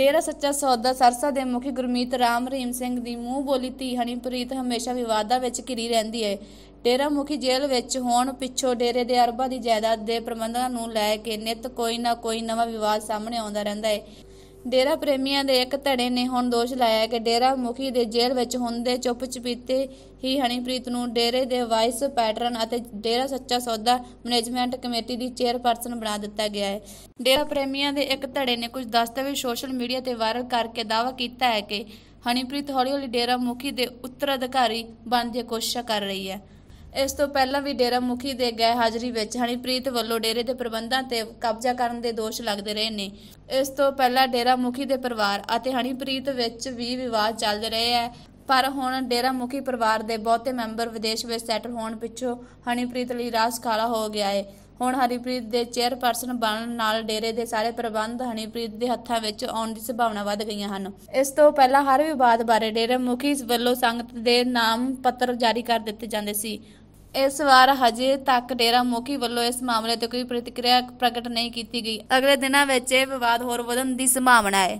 ਡੇਰਾ ਸੱਚਾ ਸੌਦਾ ਸਰਸਾ ਦੇ ਮੁਖੀ ਗੁਰਮੀਤ ਰਾਮ ਰਹੀਮ ਸਿੰਘ ਦੀ ਮੂੰਹ ਬੋਲੀ ਧੀ ਹਣੀਪ੍ਰੀਤ ਹਮੇਸ਼ਾ ਵਿਵਾਦਾਂ ਵਿੱਚ ਘਿਰੀ ਰਹਿੰਦੀ ਹੈ ਡੇਰਾ ਮੁਖੀ ਜੇਲ੍ਹ ਵਿੱਚ ਹੋਣ ਪਿੱਛੋਂ ਡੇਰੇ ਦੇ ਅਰਬਾਂ ਦੀ ਜਾਇਦਾਦ ਦੇ ਪ੍ਰਬੰਧਾਂ ਨੂੰ ਲੈ ਕੇ ਨਿਤ ਕੋਈ ਨਾ ਕੋਈ ਨਵਾਂ ਵਿਵਾਦ ਸਾਹਮਣੇ ਆਉਂਦਾ ਰਹਿੰਦਾ ਹੈ ਡੇਰਾ ਪ੍ਰੇਮੀਆਂ ਦੇ ਇੱਕ ਧੜੇ ਨੇ ਹੁਣ ਦੋਸ਼ ਲਾਇਆ ਕਿ ਡੇਰਾ ਮੁਖੀ ਦੇ ਜੇਲ੍ਹ ਵਿੱਚ ਹੁੰਦੇ ਚੁੱਪ ਚਪੀਤੇ ਹੀ ਹਣੀਪ੍ਰੀਤ ਨੂੰ ਡੇਰੇ ਦੇ ਵਾਈਸ ਪੈਟਰਨ ਅਤੇ ਡੇਰਾ ਸੱਚਾ ਸੌਦਾ ਮੈਨੇਜਮੈਂਟ ਕਮੇਟੀ ਦੀ ਚੇਅਰਪਰਸਨ ਬਣਾ ਦਿੱਤਾ ਗਿਆ ਹੈ ਡੇਰਾ ਪ੍ਰੇਮੀਆਂ ਦੇ ਇੱਕ ਧੜੇ ਨੇ ਕੁਝ ਦਸਤਾਵੇਜ਼ ਸੋਸ਼ਲ ਮੀਡੀਆ ਤੇ ਵਾਇਰਲ ਕਰਕੇ ਦਾਅਵਾ ਕੀਤਾ ਹੈ ਕਿ ਹਣੀਪ੍ਰੀਤ ਹੌਲੀ-ਹੌਲੀ ਡੇਰਾ ਮੁਖੀ ਦੇ ਉੱਤਰਾਧਿਕਾਰੀ ਬਣਨ ਦੀ ਕੋਸ਼ਿਸ਼ ਕਰ ਰਹੀ ਹੈ ਇਸ ਤੋਂ ਪਹਿਲਾਂ ਵੀ ਡੇਰਾ ਮੁਖੀ ਦੇ ਗਏ ਹਾਜ਼ਰੀ ਵਿੱਚ ਹਣੀਪ੍ਰੀਤ ਵੱਲੋਂ ਡੇਰੇ ਦੇ ਪ੍ਰਬੰਧਾਂ ਤੇ ਕਬਜ਼ਾ ਕਰਨ ਦੇ ਦੋਸ਼ ਲੱਗਦੇ ਰਹੇ ਨੇ ਇਸ ਤੋਂ ਪਹਿਲਾਂ ਡੇਰਾ ਮੁਖੀ ਦੇ ਪਰਿਵਾਰ ਅਤੇ ਹਣੀਪ੍ਰੀਤ ਵਿੱਚ ਵੀ ਵਿਵਾਦ ਚੱਲ ਰਹੇ ਹੈ ਪਰ ਹੁਣ ਡੇਰਾ ਮੁਖੀ ਪਰਿਵਾਰ ਦੇ ਬਹੁਤੇ ਮੈਂਬਰ ਵਿਦੇਸ਼ ਵਿੱਚ ਸੈਟਲ ਹੋਣ ਪਿੱਛੋਂ ਹਣੀਪ੍ਰੀਤ ਲਈ ਰਾਸ ਕਾਲਾ ਹੋ ਗਿਆ ਹੈ ਹੁਣ ਹਰੀਪ੍ਰੀਤ ਦੇ ਚੇਅਰਪਰਸਨ ਬਣਨ ਨਾਲ ਡੇਰੇ ਦੇ ਸਾਰੇ ਪ੍ਰਬੰਧ ਹਨੀਪ੍ਰੀਤ ਦੇ ਹੱਥਾਂ ਵਿੱਚ ਆਉਣ ਦੀ ਸੰਭਾਵਨਾ ਵੱਧ ਗਈਆਂ ਹਨ ਇਸ ਤੋਂ ਪਹਿਲਾਂ ਹਰ ਵਿਵਾਦ ਬਾਰੇ ਡੇਰੇ ਮੁਖੀ ਵੱਲੋਂ ਸੰਗਤ ਦੇ ਨਾਮ ਪੱਤਰ ਜਾਰੀ ਕਰ ਦਿੱਤੇ ਜਾਂਦੇ ਸੀ ਇਸ ਵਾਰ ਹਜੇ ਤੱਕ ਡੇਰਾ ਮੁਖੀ ਵੱਲੋਂ ਇਸ ਮਾਮਲੇ ਤੇ ਕੋਈ ਪ੍ਰਤੀਕਿਰਿਆ ਪ੍ਰਗਟ ਨਹੀਂ ਕੀਤੀ ਗਈ ਅਗਲੇ ਦਿਨਾਂ ਵਿੱਚ ਇਹ ਵਿਵਾਦ ਹੋਰ ਵਧਣ ਦੀ ਸੰਭਾਵਨਾ ਹੈ